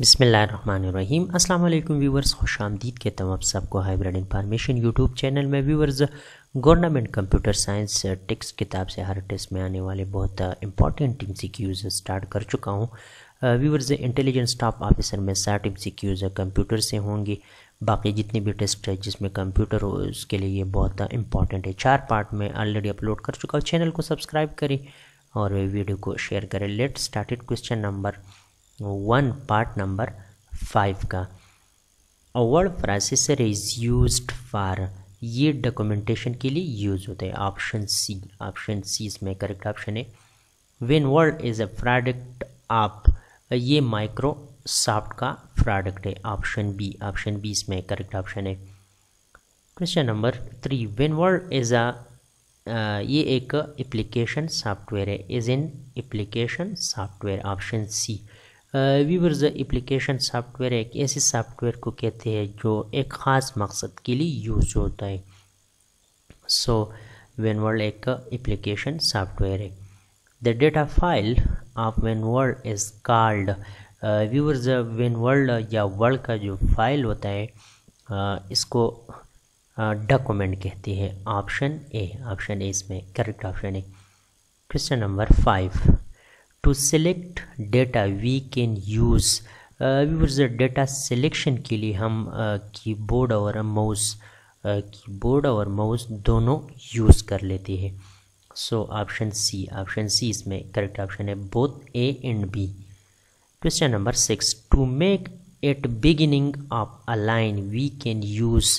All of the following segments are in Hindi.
बिसमीम अस्सलाम वालेकुम व्यूवर्स खुश आमदीद के तमाम सबको हाइब्रिड इंफॉर्मेशन यूट्यूब चैनल में viewers government computer science text किताब से हर टेस्ट में आने वाले बहुत important M C Qs start कर चुका हूँ व्यूवर्स इंटेलिजेंस स्टाफ ऑफिसर में साठ एम सी क्यूज़ कंप्यूटर से होंगे बाकी जितने भी टेस्ट है जिसमें कंप्यूटर हो उसके लिए बहुत इंपॉर्टेंट है चार पार्ट में ऑलरेडी अपलोड कर चुका हूँ चैनल को सब्सक्राइब करें और वीडियो को शेयर करें let started question number one part number five का a word processor is use for ये डॉक्यूमेंटेशन के लिए यूज होता है ऑप्शन सी ऑप्शन सी इसमें करेक्ट ऑप्शन है WinWord is a product of ये माइक्रोसॉफ्ट का प्रोडक्ट है ऑप्शन बी ऑप्शन बी इसमें करेक्ट ऑप्शन है question number three WinWord is a ये एक एप्लीकेशन सॉफ्टवेयर है is in application software option C viewers application software एक ऐसे सॉफ्टवेयर को कहते हैं जो एक ख़ास मकसद के लिए यूज होता है सो वेन वर्ल्ड एक एप्लीकेशन सॉफ्टवेयर है the data file of WinWord is called viewers WinWord या वर्ल्ड का जो फाइल होता है इसको डॉक्यूमेंट कहते हैं ऑप्शन ए ऑप्शन ए इसमें करेक्ट ऑप्शन है question number five to select data we can use viewers data selection के लिए हम कीबोर्ड uh, और माउस कीबोर्ड uh, और माउस दोनों यूज़ कर लेते हैं so option C option C इसमें करेक्ट ऑप्शन है both A and B question number six to make at beginning of a line we can use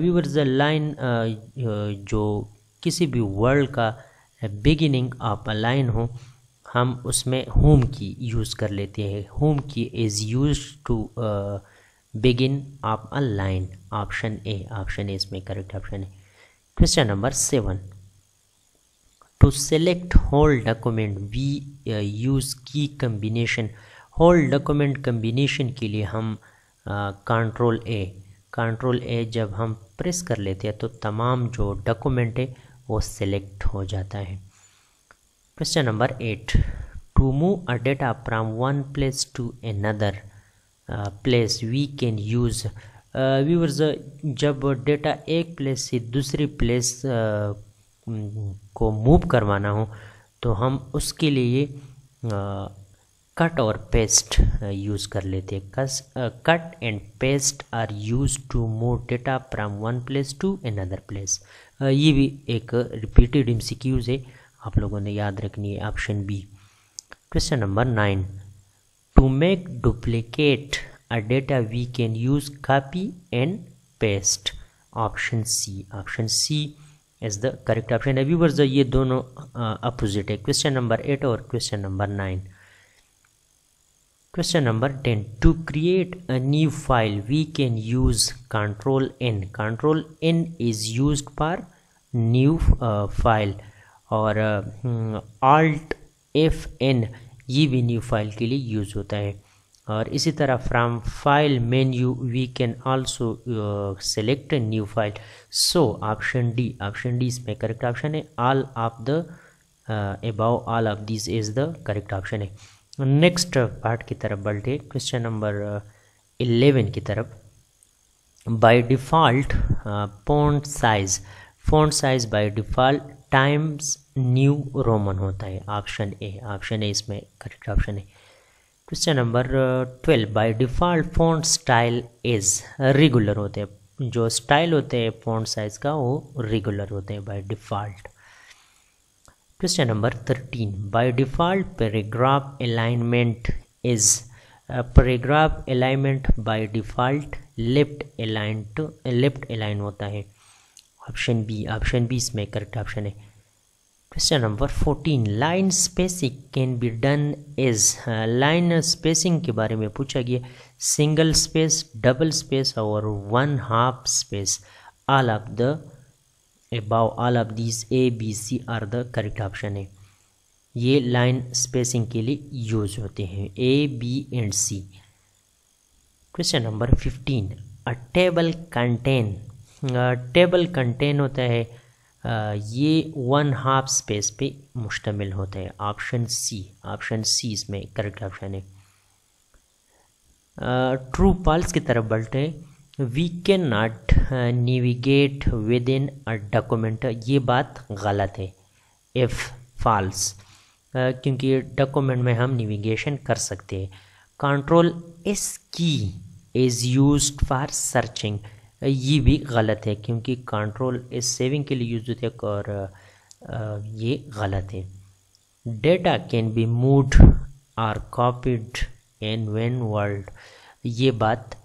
viewers line जो किसी भी वर्ल्ड का बिगिनिंग ऑफ अ लाइन हो हम उसमें होम की यूज़ कर लेते हैं होम की इज़ यूज टू बिगिन आप a line option A option A इसमें करेक्ट ऑप्शन है question number seven to select whole document we use key combination whole document combination के लिए हम कंट्रोल ए कंट्रोल ए जब हम प्रेस कर लेते हैं तो तमाम जो डॉक्यूमेंट है वो सेलेक्ट हो जाता है Question number 8 To move a data from one place to another uh, place we can use viewers uh, uh, जब डेटा एक प्लेस से दूसरी प्लेस uh, को मूव करवाना हो तो हम उसके लिए कट uh, और पेस्ट यूज़ कर लेते हैं cut and paste are use to move data from one place to another place ये भी एक रिपीटेड एम है आप लोगों ने याद रखनी है option B question number nine to make duplicate a data we can use copy and paste option C option C is the correct option है व्यूवर्स ये दोनों अपोजिट है क्वेश्चन नंबर एट और question number nine question number ten to create a new file we can use control N control N is use for new file और आल्ट एफ एन ये भी न्यू फाइल के लिए यूज़ होता है और इसी तरह from file menu we can also select new file so option D option D इसमें करेक्ट ऑप्शन है all of the above all of this is the correct option है नेक्स्ट पार्ट की तरफ बल्टे क्वेश्चन नंबर इलेवन की तरफ by default font size font size by default Times New Roman होता है ऑप्शन ए ऑप्शन ए इसमें करेक्ट ऑप्शन है question number twelve by default font style is regular होते हैं जो स्टाइल होते हैं फ़ॉन्ट साइज़ का वो रेगुलर होते हैं by default question number thirteen by default paragraph alignment is paragraph alignment by default left align to left align होता है ऑप्शन बी ऑप्शन बी इसमें करेक्ट ऑप्शन है question number fourteen line spacing can be done is line spacing के बारे में पूछा गया सिंगल स्पेस डबल स्पेस और one half space all of the above all of this A B C are the correct option है ये लाइन स्पेसिंग के लिए यूज होते हैं A B and C question number fifteen a table content table content होता है ये वन हाफ स्पेस पे मुश्तमिल होता है ऑप्शन सी ऑप्शन सी इसमें करेक्ट ऑप्शन है ट्रू पल्स की तरफ बढ़ते हैं we can not navigate within a document ये बात गलत है इफ़ फॉल्स क्योंकि डॉक्यूमेंट में हम नेविगेशन कर सकते हैं control S key is use for searching ये भी गलत है क्योंकि कंट्रोल इस सेविंग के लिए यूज होते हैं और ये गलत है data can be moved or copied in WinWord ये बात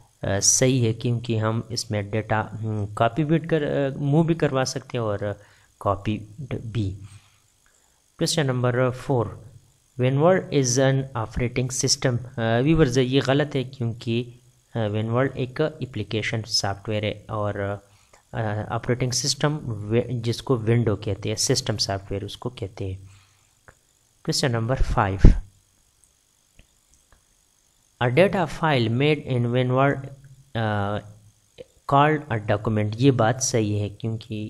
सही है क्योंकि हम इसमें डेटा कॉपी हम्म, भी कर मूव भी करवा सकते हैं और कॉपी भी क्वेश्चन नंबर फोर वेनवर्ड Word is an operating system वीवर्स ये गलत है क्योंकि वेन uh, वर्ल्ड एक एप्लीकेशन सॉफ्टवेयर है और ऑपरेटिंग uh, सिस्टम जिसको विंडो कहते हैं सिस्टम सॉफ्टवेयर उसको कहते हैं question number five a data file made in वेन कॉल्ड अ डॉक्यूमेंट ये बात सही है क्योंकि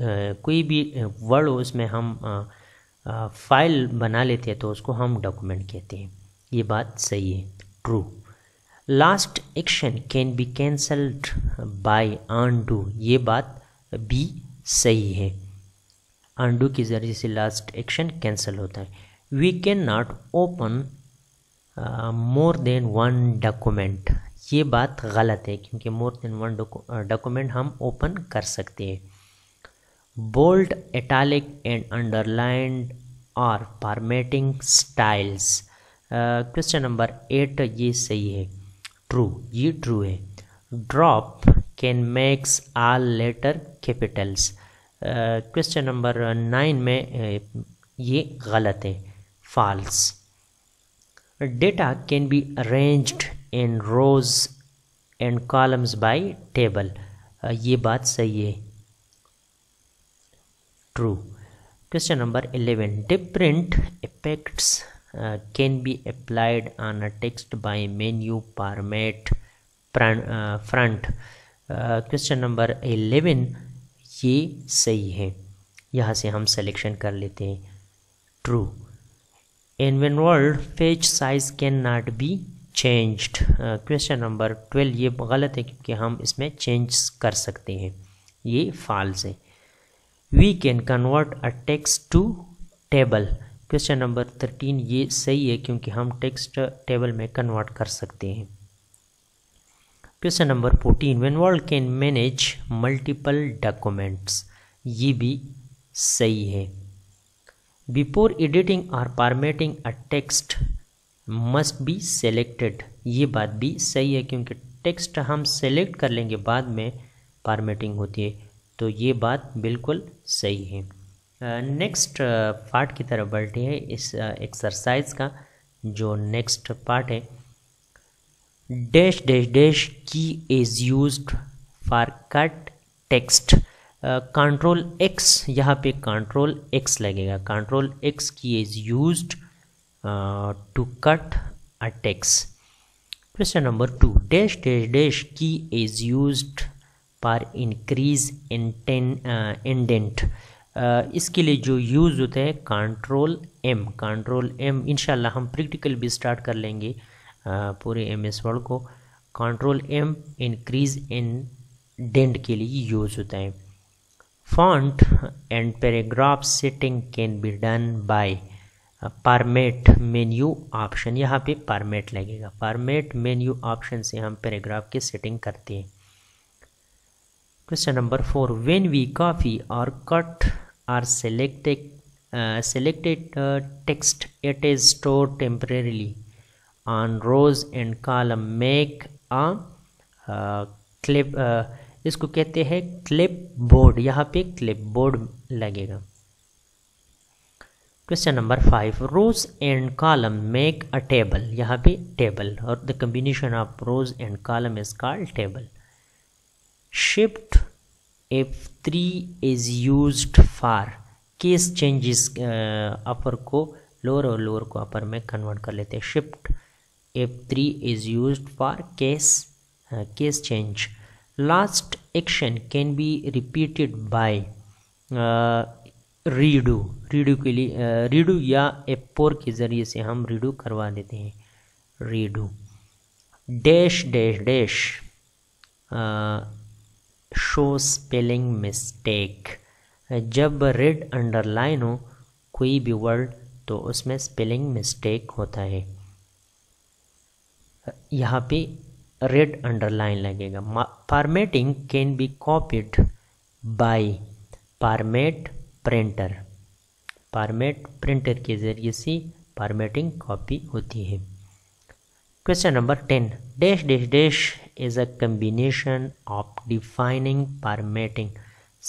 uh, कोई भी वर्ड uh, हो उसमें हम फाइल uh, uh, बना लेते हैं तो उसको हम डॉक्यूमेंट कहते हैं ये बात सही है true last action can be cancelled by undo ये बात भी सही है आंडू के ज़रिए से लास्ट एक्शन कैंसिल होता है we can not open more than one document ये बात गलत है क्योंकि मोर देन वन डॉक्यूमेंट हम ओपन कर सकते हैं बोल्ड एटालिक एंड अंडरलाइंड और formatting styles question number eight ये सही है ट्रू ये ट्रू है drop can makes all letter capitals question number nine में uh, ये गलत है false data can be arranged in rows and columns by table ये बात सही है true question number eleven different effects can uh, can be applied on a text by menu format uh, front, question number eleven ये सही है यहाँ से हम सेलेक्शन कर लेते हैं true WinWord page size can not be changed question number twelve ये गलत है क्योंकि हम इसमें चेंज कर सकते हैं ये फॉल्स है we can convert a text to table question number thirteen ये सही है क्योंकि हम टेक्स्ट टेबल में कन्वर्ट कर सकते हैं question number fourteen WinWord can manage multiple documents ये भी सही है बिफोर एडिटिंग और formatting a text must be selected ये बात भी सही है क्योंकि टेक्स्ट हम सेलेक्ट कर लेंगे बाद में फार्मेटिंग होती है तो ये बात बिल्कुल सही है नेक्स्ट पार्ट की तरफ बढ़ते हैं इस एक्सरसाइज का जो नेक्स्ट पार्ट है dash dash dash key is use for cut text control X यहाँ पे कंट्रोल एक्स लगेगा control X key is use to cut a text question number two dash dash dash key is use for increase इंटेन इंडेंट uh, इसके लिए जो यूज़ होता है कंट्रोल एम कंट्रोल एम इन हम प्रैक्टिकल भी स्टार्ट कर लेंगे पूरे एम एस वर्ड को control M increase indent के लिए यूज़ होता है font and paragraph setting can be done by format menu option यहाँ पे परमेट लगेगा पारमेट मेन्यू ऑप्शन से हम पैराग्राफ की सेटिंग करते हैं question number four when we copy or cut or selected selected text it is store temporarily on rows and column make a clip इसको कहते हैं क्लिप बोर्ड यहाँ पे क्लिप बोर्ड लगेगा question number five rows and column make a table यहाँ पे टेबल और the combination of rows and column is called table shift F3 is used for case changes upper को लोअर और लोअर को अपर में कन्वर्ट कर लेते हैं shift F three is use for case case change last action can be repeated by redo redo के लिए रीडू uh, या फोर के ज़रिए से हम रीडू करवा देते हैं redo dash dash dash show spelling mistake जब रेड अंडरलाइन हो कोई भी वर्ड तो उसमें स्पेलिंग मिस्टेक होता है यहाँ पे रेड अंडरलाइन लगेगा formatting can be copied by format printer format printer के ज़रिए से फार्मेटिंग कॉपी होती है Question number 10 dash dash dash is a combination of defining permitting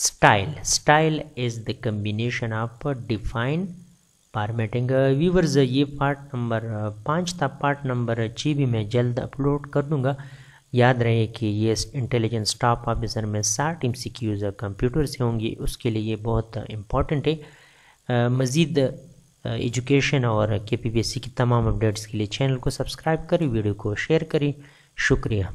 style style is the combination of define formatting viewers ये पार्ट नंबर पाँच था पार्ट नंबर छः भी मैं जल्द अपलोड कर दूंगा याद रहे कि ये इंटेलिजेंस स्टाफ ऑफिसर में साठ एम सी क्यूज़ कंप्यूटर से होंगे उसके लिए बहुत इम्पॉर्टेंट है मज़ीद एजुकेशन और के पी एस सी की तमाम अपडेट्स के लिए चैनल को सब्सक्राइब करें वीडियो को शेयर करें शुक्रिया